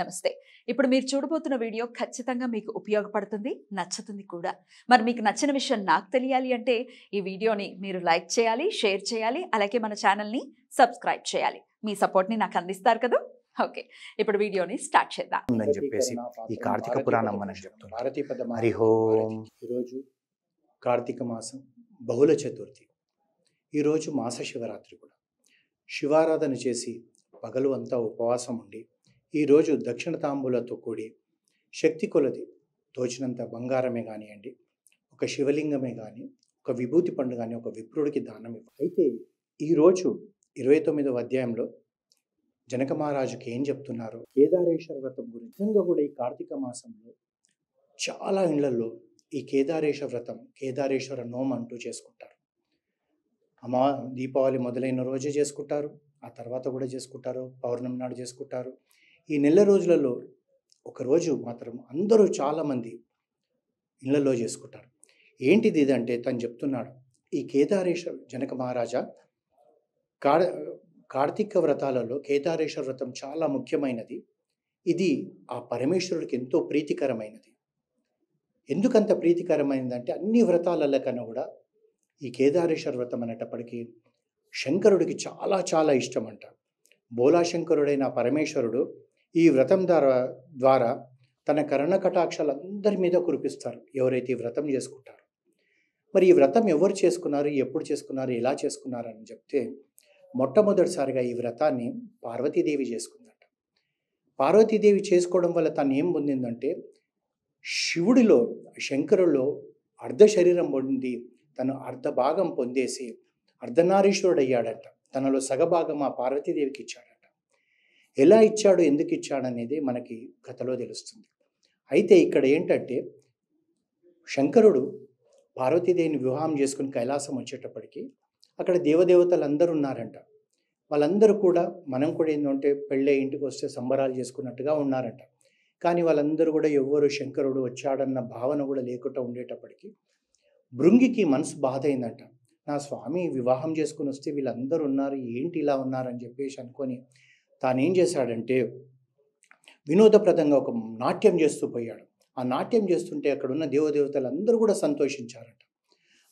నమస్తే ఇప్పుడు మీరు చూడబోతున్న వీడియో ఖచ్చితంగా మీకు ఉపయోగపడుతుంది నచ్చుతుంది కూడా మరి మీకు నచ్చిన విషయం నాకు తెలియాలి అంటే ఈ వీడియోని మీరు లైక్ చేయాలి షేర్ చేయాలి అలాగే మన ఛానల్ని సబ్స్క్రైబ్ చేయాలి మీ సపోర్ట్ని నాకు అందిస్తారు కదా ఓకే ఇప్పుడు వీడియోని స్టార్ట్ చేద్దాం అని చెప్పేసి ఈ కార్తీక పురాణం ఈరోజు కార్తీక మాసం బహుళ చతుర్థి ఈరోజు మాస శివరాత్రి కూడా శివారాధన చేసి పగలు అంతా ఉపవాసం ఉండి ఈరోజు దక్షిణ తాంబూలతో కూడి శక్తి కొలది తోచినంత బంగారమే కానివ్వండి ఒక శివలింగమే కానీ ఒక విభూతి పండు కానీ ఒక విప్రుడికి దానం ఇవ్వ అయితే ఈరోజు ఇరవై తొమ్మిదవ అధ్యాయంలో జనక మహారాజుకి ఏం చెప్తున్నారు కేదారేశ్వర వ్రతం గురించి నిజంగా కూడా ఈ కార్తీక మాసంలో చాలా ఇళ్లలో ఈ కేదారేశ్వర వ్రతం కేదారేశ్వర నోమ అంటూ చేసుకుంటారు అమా దీపావళి మొదలైన రోజే చేసుకుంటారు ఆ తర్వాత కూడా చేసుకుంటారు పౌర్ణమి నాడు చేసుకుంటారు ఈ నెల రోజులలో ఒకరోజు మాత్రం అందరూ చాలామంది ఇళ్లలో చేసుకుంటారు ఏంటిది ఇదంటే తను చెప్తున్నాడు ఈ కేదారేశ్వర జనక మహారాజా కార్ కార్తీక వ్రతాలలో కేదారేశ్వర వ్రతం చాలా ముఖ్యమైనది ఇది ఆ పరమేశ్వరుడికి ఎంతో ప్రీతికరమైనది ఎందుకంత ప్రీతికరమైనది అంటే అన్ని వ్రతాలలో కన్నా కూడా ఈ కేదారేశ్వర వ్రతం అనేటప్పటికీ శంకరుడికి చాలా చాలా ఇష్టం అంట బోలాశంకరుడైన పరమేశ్వరుడు ఈ వ్రతం ద్వారా ద్వారా తన కరణ అందరి మీద కురిపిస్తారు ఎవరైతే ఈ వ్రతం చేసుకుంటారో మరి ఈ వ్రతం ఎవరు చేసుకున్నారు ఎప్పుడు చేసుకున్నారు ఎలా చేసుకున్నారు అని చెప్తే మొట్టమొదటిసారిగా ఈ వ్రతాన్ని పార్వతీదేవి చేసుకుందట పార్వతీదేవి చేసుకోవడం వల్ల తను ఏం పొందిందంటే శివుడిలో శంకరులో అర్ధ శరీరం పొంది తను అర్ధ భాగం పొందేసి అర్ధనారీశ్వరుడు అయ్యాడట తనలో సగభాగం ఆ పార్వతీదేవికి ఇచ్చాడట ఎలా ఇచ్చాడు ఎందుకు ఇచ్చాడు అనేది మనకి కథలో తెలుస్తుంది అయితే ఇక్కడ ఏంటంటే శంకరుడు పార్వతీదేవిని వివాహం చేసుకుని కైలాసం వచ్చేటప్పటికి అక్కడ దేవదేవతలు అందరూ ఉన్నారంట వాళ్ళందరూ కూడా మనం కూడా ఏంటంటే పెళ్ళే ఇంటికి వస్తే సంబరాలు చేసుకున్నట్టుగా ఉన్నారంట కానీ వాళ్ళందరూ కూడా ఎవ్వరు శంకరుడు వచ్చాడన్న భావన కూడా లేకుండా ఉండేటప్పటికి భృంగికి మనసు బాధ అయిందంట నా స్వామి వివాహం చేసుకుని వస్తే వీళ్ళందరూ ఉన్నారు ఏంటి ఇలా ఉన్నారని చెప్పేసి అనుకొని తాను ఏం చేశాడంటే వినోదప్రదంగా ఒక నాట్యం చేస్తూ పోయాడు ఆ నాట్యం చేస్తుంటే అక్కడున్న దేవదేవతలు అందరూ కూడా సంతోషించారట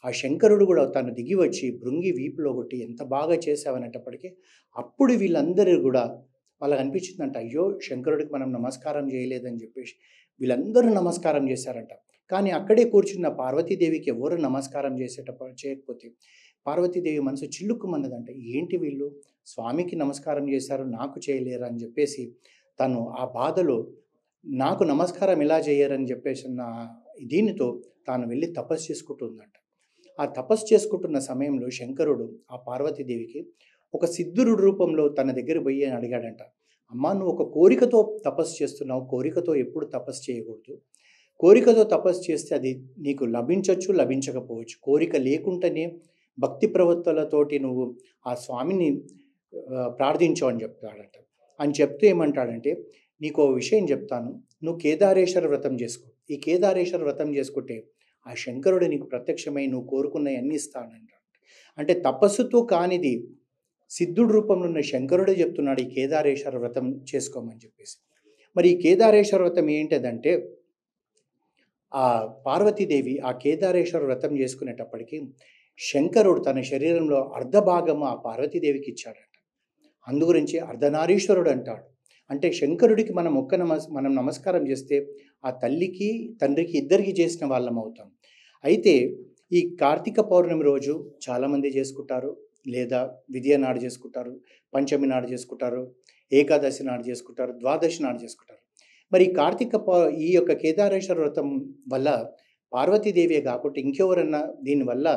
ఆ శంకరుడు కూడా తను దిగి వచ్చి భృంగి వీపులో కొట్టి ఎంత బాగా చేసావనేటప్పటికీ అప్పుడు వీళ్ళందరూ కూడా వాళ్ళకి అనిపించిందంట అయ్యో శంకరుడికి మనం నమస్కారం చేయలేదని చెప్పేసి వీళ్ళందరూ నమస్కారం చేశారంట కానీ అక్కడే కూర్చున్న పార్వతీదేవికి ఎవరు నమస్కారం చేసేటప్పుడు చేయకపోతే పార్వతీదేవి మనసు చిల్లుక్కుమన్నదంట ఏంటి వీళ్ళు స్వామికి నమస్కారం చేశారు నాకు చేయలేరు అని చెప్పేసి తను ఆ బాధలో నాకు నమస్కారం ఇలా చేయరని చెప్పేసి నా దీనితో తాను వెళ్ళి తపస్సు చేసుకుంటుందంట ఆ తపస్సు చేసుకుంటున్న సమయంలో శంకరుడు ఆ పార్వతీదేవికి ఒక సిద్ధురుడు రూపంలో తన దగ్గర పోయి అని అడిగాడంట అమ్మ నువ్వు ఒక కోరికతో తపస్సు చేస్తున్నావు కోరికతో ఎప్పుడు తపస్సు చేయకూడదు కోరికతో తపస్సు చేస్తే అది నీకు లభించవచ్చు లభించకపోవచ్చు కోరిక లేకుంటేనే భక్తి ప్రవృత్తులతోటి నువ్వు ఆ స్వామిని ప్రార్థించు అని చెప్తాడంట అని చెప్తే ఏమంటాడంటే నీకు ఓ విషయం చెప్తాను నువ్వు కేదారేశ్వర వ్రతం చేసుకో ఈ కేదారేశ్వర వ్రతం చేసుకుంటే ఆ శంకరుడు నీకు ప్రత్యక్షమై నువ్వు కోరుకున్నవన్నీ ఇస్తాడంటాడు అంటే తపస్సుతో కానిది సిద్ధుడు రూపంలో ఉన్న శంకరుడే చెప్తున్నాడు ఈ కేదారేశ్వర వ్రతం చేసుకోమని చెప్పేసి మరి ఈ కేదారేశ్వర వ్రతం ఏంటిదంటే ఆ పార్వతీదేవి ఆ కేదారేశ్వర వ్రతం చేసుకునేటప్పటికీ శంకరుడు తన శరీరంలో భాగము ఆ పార్వతీదేవికి ఇచ్చాడు అందుగురించి అర్ధనారీశ్వరుడు అంటాడు అంటే శంకరుడికి మనం ఒక్క నమస్ మనం నమస్కారం చేస్తే ఆ తల్లికి తండ్రికి ఇద్దరికి చేసిన వాళ్ళం అవుతాం అయితే ఈ కార్తీక పౌర్ణమి రోజు చాలామంది చేసుకుంటారు లేదా విద్య నాడు చేసుకుంటారు పంచమి నాడు చేసుకుంటారు ఏకాదశి నాడు చేసుకుంటారు ద్వాదశి నాడు చేసుకుంటారు మరి కార్తీక ఈ యొక్క కేదారేశ్వర వ్రతం వల్ల పార్వతీదేవి కాకుండా ఇంకెవరన్నా దీనివల్ల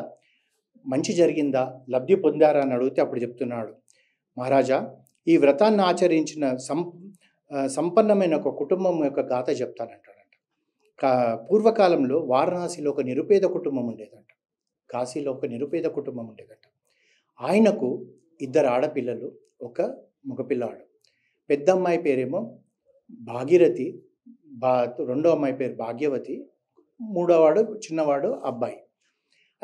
మంచి జరిగిందా లబ్ధి పొందారా అని అడిగితే అప్పుడు చెప్తున్నాడు మహారాజా ఈ వ్రతాన్ని ఆచరించిన సం సంపన్నమైన ఒక కుటుంబం యొక్క గాథ చెప్తానంటాడంట కా పూర్వకాలంలో వారణాసిలో ఒక నిరుపేద కుటుంబం ఉండేదంట కాశీలో ఒక నిరుపేద కుటుంబం ఉండేదంట ఆయనకు ఇద్దరు ఆడపిల్లలు ఒక మగపిల్లాడు పెద్ద అమ్మాయి పేరేమో భాగీరథి బా రెండో అమ్మాయి పేరు భాగ్యవతి మూడోవాడు చిన్నవాడు అబ్బాయి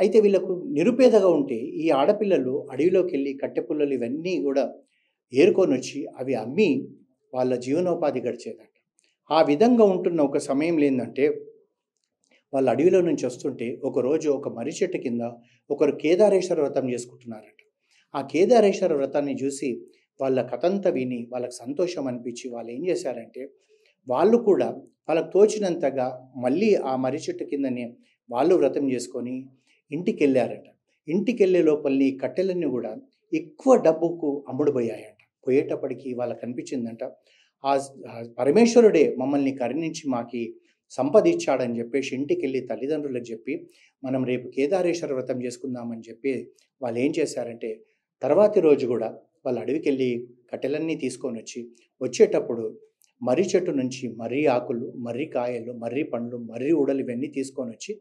అయితే వీళ్ళకు నిరుపేదగా ఉంటే ఈ ఆడపిల్లలు అడవిలోకి వెళ్ళి కట్టెపుల్లలు ఇవన్నీ కూడా ఏరుకొని వచ్చి అవి అమ్మి వాళ్ళ జీవనోపాధి గడిచేదట ఆ విధంగా ఉంటున్న ఒక సమయం ఏంటంటే వాళ్ళు అడవిలో నుంచి వస్తుంటే ఒకరోజు ఒక మర్రి చెట్టు కింద ఒకరు కేదారేశ్వర వ్రతం చేసుకుంటున్నారట ఆ కేదారేశ్వర వ్రతాన్ని చూసి వాళ్ళ కథంతా విని వాళ్ళకి సంతోషం అనిపించి వాళ్ళు ఏం చేశారంటే వాళ్ళు కూడా వాళ్ళకు తోచినంతగా మళ్ళీ ఆ మర్రి చెట్టు కిందనే వాళ్ళు వ్రతం చేసుకొని ఇంటికి వెళ్ళారట ఇంటికి వెళ్ళే లోపలి కట్టెలన్నీ కూడా ఎక్కువ డబ్బుకు అమ్ముడుపోయాయట పోయేటప్పటికి వాళ్ళకి అనిపించిందంట ఆ పరమేశ్వరుడే మమ్మల్ని కరుణించి మాకి సంపద ఇచ్చాడని చెప్పేసి ఇంటికి వెళ్ళి తల్లిదండ్రులకు చెప్పి మనం రేపు కేదారేశ్వర వ్రతం చేసుకుందామని చెప్పి వాళ్ళు ఏం చేశారంటే తర్వాతి రోజు కూడా వాళ్ళు అడవికి వెళ్ళి కట్టెలన్నీ తీసుకొని వచ్చి వచ్చేటప్పుడు మర్రి చెట్టు నుంచి మర్రి ఆకులు మర్రి కాయలు మర్రి పండ్లు మర్రి ఉడలు ఇవన్నీ తీసుకొని వచ్చి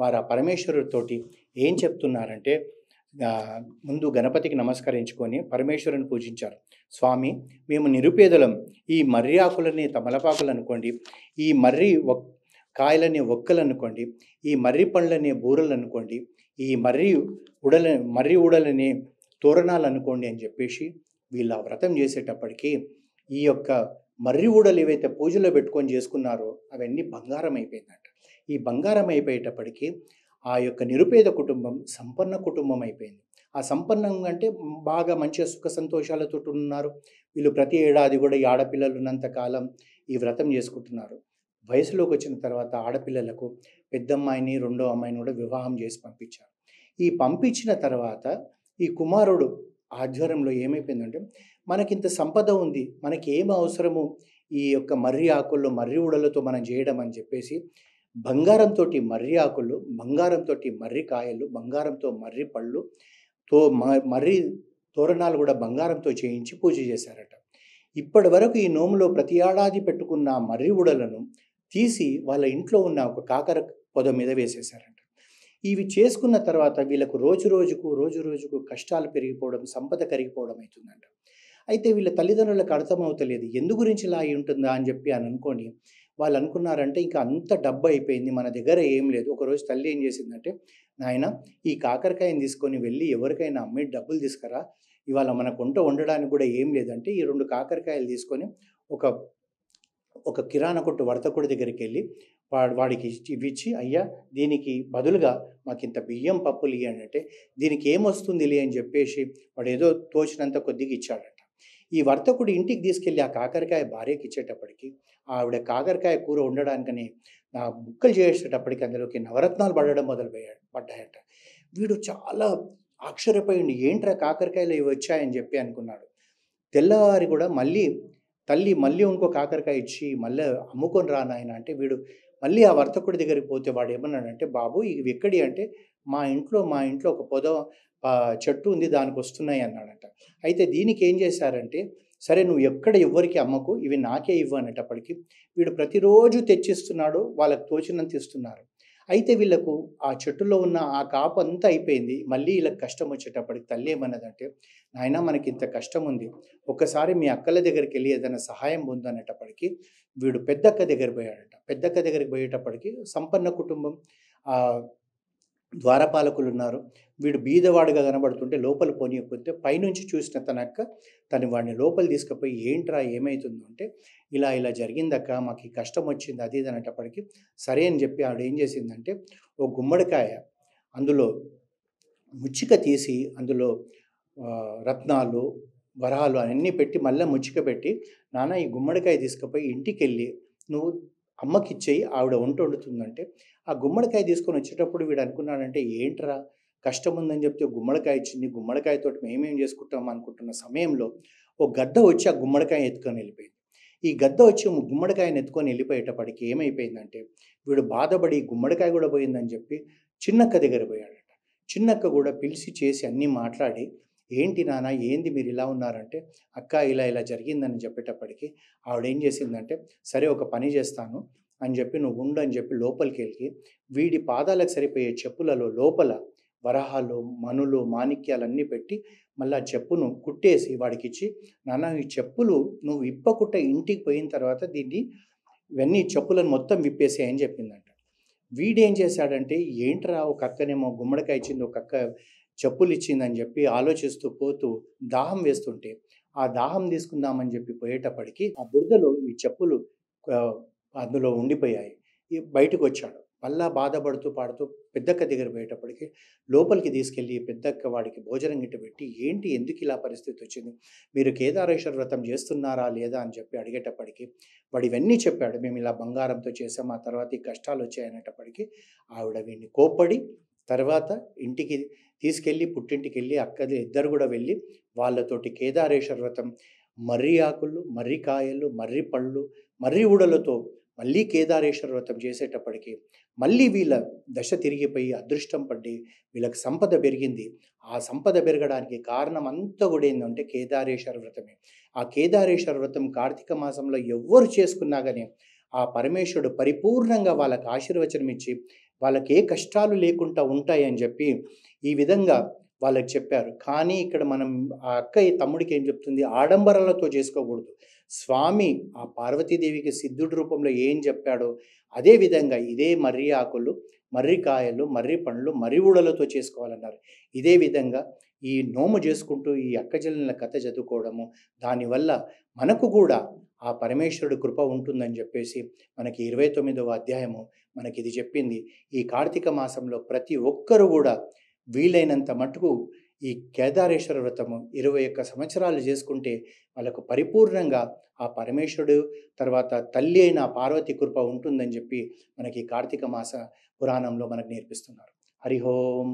వారు ఆ పరమేశ్వరుడితోటి ఏం చెప్తున్నారంటే ముందు గణపతికి నమస్కరించుకొని పరమేశ్వరుని పూజించారు స్వామి మేము నిరుపేదలం ఈ మర్రి ఆకులని తమలపాకులు అనుకోండి ఈ మర్రి కాయలని ఒక్కలు అనుకోండి ఈ మర్రి పండ్లనే బూరలు అనుకోండి ఈ మర్రి ఉడల మర్రి ఉడలనే తోరణాలు అనుకోండి అని చెప్పేసి వీళ్ళు ఆ వ్రతం చేసేటప్పటికీ ఈ యొక్క మర్రి ఊడలు ఏవైతే పూజలో పెట్టుకొని చేసుకున్నారో అవన్నీ బంగారం అయిపోయిందంట ఈ బంగారం అయిపోయేటప్పటికీ ఆ యొక్క నిరుపేద కుటుంబం సంపన్న కుటుంబం అయిపోయింది ఆ సంపన్నం అంటే బాగా మంచిగా సుఖ సంతోషాలతో ఉన్నారు వీళ్ళు ప్రతి ఏడాది కూడా ఈ ఆడపిల్లలు ఉన్నంతకాలం ఈ వ్రతం చేసుకుంటున్నారు వయసులోకి వచ్చిన తర్వాత ఆడపిల్లలకు పెద్దమ్మాయిని రెండో అమ్మాయిని కూడా వివాహం చేసి పంపించారు ఈ పంపించిన తర్వాత ఈ కుమారుడు ఆధ్వర్యంలో ఏమైపోయిందంటే మనకింత సంపద ఉంది మనకి ఏం అవసరము ఈ యొక్క మర్రి ఆకుల్లో మర్రి ఉడలతో మనం చేయడం అని చెప్పేసి బంగారంతో మర్రి ఆకులు బంగారంతో మర్రి కాయలు బంగారంతో మర్రి పళ్ళు తో మర్రి తోరణాలు కూడా బంగారంతో చేయించి పూజ చేశారట ఇప్పటి వరకు ఈ నోములో ప్రతి ఏడాది పెట్టుకున్న మర్రి ఉడలను తీసి వాళ్ళ ఇంట్లో ఉన్న ఒక కాకర పొద మీద వేసేశారంట ఇవి చేసుకున్న తర్వాత వీళ్ళకు రోజు రోజుకు రోజు రోజుకు కష్టాలు పెరిగిపోవడం సంపద కరిగిపోవడం అవుతుందంట అయితే వీళ్ళ తల్లిదండ్రులకు అర్థమవుతలేదు ఎందు గురించి ఇలా అయి ఉంటుందా అని చెప్పి అని అనుకోని వాళ్ళు అనుకున్నారంటే ఇంకా అంత డబ్బు అయిపోయింది మన దగ్గర ఏం లేదు ఒకరోజు తల్లి ఏం చేసిందంటే నాయన ఈ కాకరకాయని తీసుకొని వెళ్ళి ఎవరికైనా అమ్మి డబ్బులు తీసుకురా ఇవాళ మన కొంట వండడానికి కూడా ఏం లేదంటే ఈ రెండు కాకరకాయలు తీసుకొని ఒక ఒక కిరాణా కొట్టు వర్తకుడి దగ్గరికి వెళ్ళి వాడు వాడికి ఇవ్విచ్చి అయ్యా దీనికి బదులుగా మాకు ఇంత బియ్యం పప్పులు ఇవ్వండి అంటే దీనికి లే అని చెప్పేసి వాడు ఏదో తోచినంత కొద్దిగా ఇచ్చాడంట ఈ వర్తకుడు ఇంటికి తీసుకెళ్ళి ఆ కాకరకాయ భార్యకి ఇచ్చేటప్పటికి ఆవిడ కాకరకాయ కూర ఉండడానికని నా ముక్కలు చేసేటప్పటికి అందులోకి నవరత్నాలు పడడం మొదలు పడ్డాయట వీడు చాలా ఆశ్చర్యపోయింది ఏంట్రా కాకరకాయలు ఇవి వచ్చాయని చెప్పి అనుకున్నాడు తెల్లవారి కూడా మళ్ళీ తల్లి మళ్ళీ ఇంకో కాకరకాయ ఇచ్చి మళ్ళీ అమ్ముకొని రా నాయన అంటే వీడు మళ్ళీ ఆ వర్తకుడి దగ్గరికి పోతే వాడు ఏమన్నాడంటే బాబు ఇవి ఎక్కడి అంటే మా ఇంట్లో మా ఇంట్లో ఒక పొద చెట్టు ఉంది దానికి వస్తున్నాయి అన్నాడట అయితే దీనికి ఏం చేశారంటే సరే నువ్వు ఎక్కడ ఎవ్వరికి అమ్మకు ఇవి నాకే ఇవ్వు అనేటప్పటికి వీడు ప్రతిరోజు తెచ్చిస్తున్నాడు వాళ్ళకు తోచినంత ఇస్తున్నారు అయితే వీళ్ళకు ఆ చెట్టులో ఉన్న ఆ కాపు అంతా అయిపోయింది మళ్ళీ వీళ్ళకి కష్టం వచ్చేటప్పటికి తల్లి ఏమన్నదంటే నాయన మనకి ఇంత కష్టం ఉంది ఒక్కసారి మీ అక్కల దగ్గరికి వెళ్ళి ఏదైనా సహాయం పొందనేటప్పటికి వీడు పెద్దక్క దగ్గర పోయాడట పెద్దక్క దగ్గరికి పోయేటప్పటికి సంపన్న కుటుంబం ద్వారపాలకులు ఉన్నారు వీడు బీదవాడుగా కనబడుతుంటే లోపల పోనీయకపోతే పైనుంచి చూసిన తనక్క తను వాడిని లోపల తీసుకుపోయి ఏంట్రా ఏమవుతుందో అంటే ఇలా ఇలా జరిగిందక్క మాకు ఈ కష్టం వచ్చింది అది ఇది అనేటప్పటికి సరే అని చెప్పి ఆవిడ ఏం చేసిందంటే ఓ గుమ్మడికాయ అందులో ముచ్చిక తీసి అందులో రత్నాలు వరహాలు అన్నీ పెట్టి మళ్ళీ ముచ్చిక పెట్టి నాన్న ఈ గుమ్మడికాయ తీసుకుపోయి ఇంటికి వెళ్ళి నువ్వు అమ్మకిచ్చేయి ఆవిడ వంట వండుతుందంటే ఆ గుమ్మడికాయ తీసుకొని వచ్చేటప్పుడు వీడు అనుకున్నాడంటే ఏంట్రా కష్టం ఉందని చెప్తే గుమ్మడికాయ ఇచ్చింది గుమ్మడికాయతో మేమేం చేసుకుంటాం అనుకుంటున్న సమయంలో ఓ గద్ద వచ్చి ఆ గుమ్మడికాయ ఎత్తుకొని వెళ్ళిపోయింది ఈ గద్ద వచ్చి గుమ్మడికాయను ఎత్తుకొని వెళ్ళిపోయేటప్పటికి ఏమైపోయిందంటే వీడు బాధపడి గుమ్మడికాయ కూడా పోయిందని చెప్పి చిన్నక్క దగ్గర పోయాడట చిన్నక్క కూడా పిలిచి చేసి అన్నీ మాట్లాడి ఏంటి నాన్న ఏంది మీరు ఇలా ఉన్నారంటే అక్క ఇలా ఇలా జరిగిందని చెప్పేటప్పటికి ఆవిడేం చేసిందంటే సరే ఒక పని చేస్తాను అని చెప్పి నువ్వు ఉండు అని చెప్పి లోపలికి వెళ్ళి వీడి పాదాలకు సరిపోయే చెప్పులలో లోపల వరహాలు మనులు మాణిక్యాలన్నీ పెట్టి మళ్ళీ ఆ చెప్పును కుట్టేసి వాడికిచ్చి నాన్న ఈ చెప్పులు నువ్వు విప్పకుట్ట ఇంటికి పోయిన తర్వాత దీన్ని ఇవన్నీ చెప్పులను మొత్తం విప్పేసి అని చెప్పిందంట వీడేం చేశాడంటే ఏంట్రా ఒక అక్కనేమో గుమ్మడికాయ ఇచ్చింది ఒక అక్క చెప్పులు ఇచ్చిందని చెప్పి ఆలోచిస్తూ పోతూ దాహం వేస్తుంటే ఆ దాహం తీసుకుందామని చెప్పి పోయేటప్పటికి ఆ బురదలో ఈ చెప్పులు అందులో ఉండిపోయాయి బయటకు వచ్చాడు మళ్ళా బాధపడుతూ పాడుతూ పెద్దక్క దగ్గర పోయేటప్పటికి లోపలికి తీసుకెళ్ళి పెద్దక్క వాడికి భోజనం గిట్ట పెట్టి ఏంటి ఎందుకు ఇలా పరిస్థితి వచ్చింది మీరు కేదారేశ్వర వ్రతం చేస్తున్నారా లేదా అని చెప్పి అడిగేటప్పటికి వాడు ఇవన్నీ చెప్పాడు మేము ఇలా బంగారంతో చేసాం ఆ తర్వాత ఈ కష్టాలు వచ్చాయనేటప్పటికి ఆవిడ వీడిని కోప్పడి తర్వాత ఇంటికి తీసుకెళ్ళి పుట్టింటికి వెళ్ళి అక్కది ఇద్దరు కూడా వెళ్ళి వాళ్ళతోటి కేదారేశ్వర వ్రతం మర్రి ఆకులు మర్రి కాయలు మర్రి పళ్ళు మర్రి ఊడలతో మళ్ళీ కేదారేశ్వర వ్రతం చేసేటప్పటికీ మళ్ళీ వీళ్ళ దశ తిరిగిపోయి అదృష్టం పడి వీళ్ళకి సంపద పెరిగింది ఆ సంపద పెరగడానికి కారణం అంతా కూడా ఏంటంటే కేదారేశ్వర వ్రతమే ఆ కేదారేశ్వర వ్రతం కార్తీక మాసంలో ఎవ్వరు చేసుకున్నా కానీ ఆ పరమేశ్వరుడు పరిపూర్ణంగా వాళ్ళకి ఆశీర్వచనం ఇచ్చి వాళ్ళకి ఏ కష్టాలు లేకుండా ఉంటాయని చెప్పి ఈ విధంగా వాళ్ళకి చెప్పారు కానీ ఇక్కడ మనం ఆ అక్క ఈ తమ్ముడికి ఏం చెప్తుంది ఆడంబరాలతో చేసుకోకూడదు స్వామి ఆ పార్వతీదేవికి సిద్ధుడి రూపంలో ఏం చెప్పాడో అదేవిధంగా ఇదే మర్రి ఆకులు మర్రి కాయలు మర్రి పండ్లు మర్రి ఊడలతో చేసుకోవాలన్నారు ఇదే విధంగా ఈ నోము చేసుకుంటూ ఈ అక్కజల్లిన కథ చదువుకోవడము దానివల్ల మనకు కూడా ఆ పరమేశ్వరుడు కృప ఉంటుందని చెప్పేసి మనకి ఇరవై తొమ్మిదవ అధ్యాయము మనకి ఇది చెప్పింది ఈ కార్తీక మాసంలో ప్రతి ఒక్కరూ కూడా వీలైనంత మటుకు ఈ కేదారేశ్వర వ్రతము ఇరవై ఒక్క సంవత్సరాలు చేసుకుంటే వాళ్ళకు పరిపూర్ణంగా ఆ పరమేశ్వరుడు తర్వాత తల్లి అయిన పార్వతి కృప ఉంటుందని చెప్పి మనకి కార్తీక మాస పురాణంలో మనకు నేర్పిస్తున్నారు హరిహోం